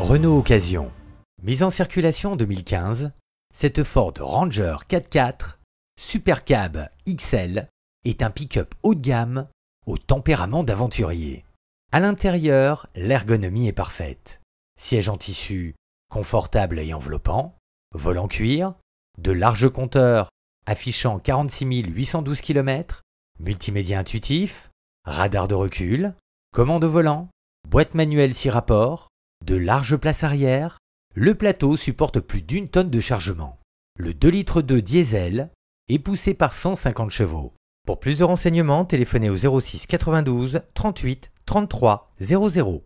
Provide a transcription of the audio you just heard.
Renault Occasion. Mise en circulation en 2015, cette Ford Ranger 4x4 Supercab XL est un pick-up haut de gamme au tempérament d'aventurier. À l'intérieur, l'ergonomie est parfaite. Siège en tissu confortable et enveloppant, volant cuir, de larges compteurs affichant 46 812 km, multimédia intuitif, radar de recul, commande volant, boîte manuelle 6 rapports, de larges places arrière, le plateau supporte plus d'une tonne de chargement. Le 2 litres 2 diesel est poussé par 150 chevaux. Pour plus de renseignements, téléphonez au 06 92 38 33 00.